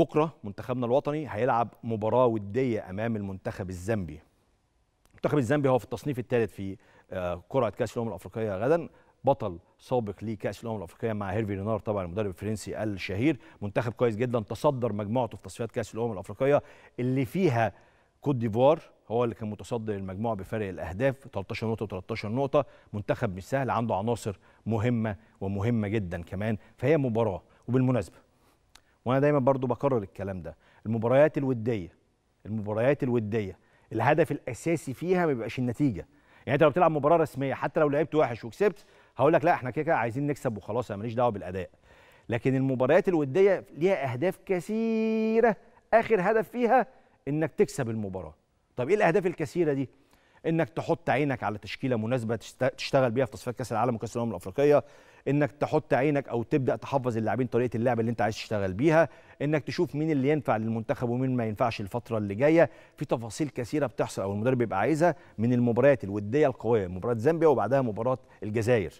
بكره منتخبنا الوطني هيلعب مباراه وديه امام المنتخب الزامبي المنتخب الزامبي هو في التصنيف الثالث في قرعه آه، كاس الامم الافريقيه غدا بطل سابق لكاس الامم الافريقيه مع هيرفي رينار طبعا المدرب الفرنسي الشهير منتخب كويس جدا تصدر مجموعته في تصفيات كاس الامم الافريقيه اللي فيها كوت ديفوار هو اللي كان متصدر المجموعه بفرق الاهداف 13 نقطه و13 نقطه منتخب مش سهل عنده عناصر مهمه ومهمه جدا كمان فهي مباراه وبالمناسبه وانا دايما برضو بكرر الكلام ده المباريات الوديه المباريات الوديه الهدف الاساسي فيها ما بيبقاش النتيجه يعني انت لو بتلعب مباراه رسميه حتى لو لعبت وحش وكسبت هقول لك لا احنا كده كده عايزين نكسب وخلاص انا ماليش دعوه بالاداء لكن المباريات الوديه ليها اهداف كثيره اخر هدف فيها انك تكسب المباراه طب ايه الاهداف الكثيره دي انك تحط عينك على تشكيله مناسبه تشتغل بيها في تصفيات كاس العالم وكاس الامم الافريقيه انك تحط عينك او تبدا تحفظ اللاعبين طريقه اللعب اللي انت عايز تشتغل بيها انك تشوف مين اللي ينفع للمنتخب ومين ما ينفعش الفتره اللي جايه في تفاصيل كثيره بتحصل او المدرب بيبقى عايزها من المباريات الوديه القويه مباراه زامبيا وبعدها مباراه الجزائر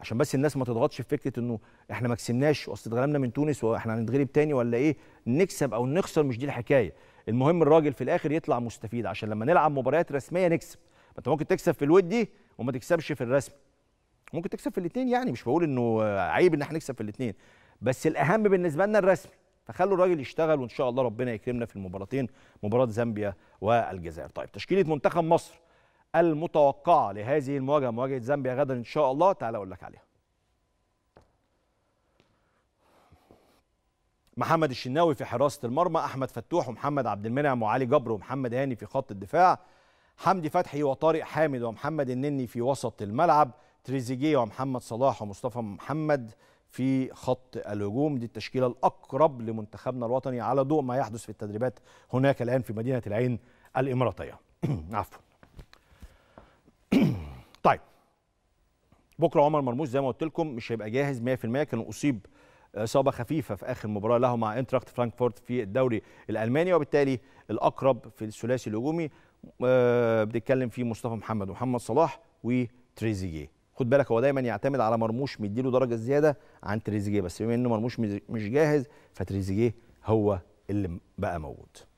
عشان بس الناس ما تضغطش في فكره انه احنا ما كسبناش واصل اتغلبنا من تونس واحنا هنتغلب تاني ولا ايه نكسب او نخسر مش دي الحكايه المهم الراجل في الاخر يطلع مستفيد عشان لما نلعب مباريات رسميه نكسب انت ممكن تكسب في الودي وما تكسبش في الرسمي ممكن تكسب في الاثنين يعني مش بقول انه عيب ان احنا نكسب في الاثنين بس الاهم بالنسبه لنا الرسمي فخلوا الراجل يشتغل وان شاء الله ربنا يكرمنا في المباراتين مباراه زامبيا والجزائر طيب تشكيله منتخب مصر المتوقعه لهذه المواجهه مواجهه زامبيا غدا ان شاء الله تعالى اقول لك عليها محمد الشناوي في حراسه المرمى احمد فتوح ومحمد عبد المنعم وعلي جبر ومحمد هاني في خط الدفاع حمدي فتحي وطارق حامد ومحمد النني في وسط الملعب تريزيجيه ومحمد صلاح ومصطفى محمد في خط الهجوم دي التشكيله الاقرب لمنتخبنا الوطني على ضوء ما يحدث في التدريبات هناك الان في مدينه العين الاماراتيه عفوا طيب بكره عمر مرموش زي ما قلت لكم مش هيبقى جاهز 100% كان اصيب اصابه خفيفه في اخر مباراه له مع انتراخت فرانكفورت في الدوري الالماني وبالتالي الاقرب في الثلاثي الهجومي آه، بنتكلم فيه مصطفى محمد ومحمد صلاح وتريزيجيه خد بالك هو دايما يعتمد على مرموش مديله درجه زياده عن تريزيجيه بس بما انه مرموش مش جاهز فتريزيجيه هو اللي بقى موجود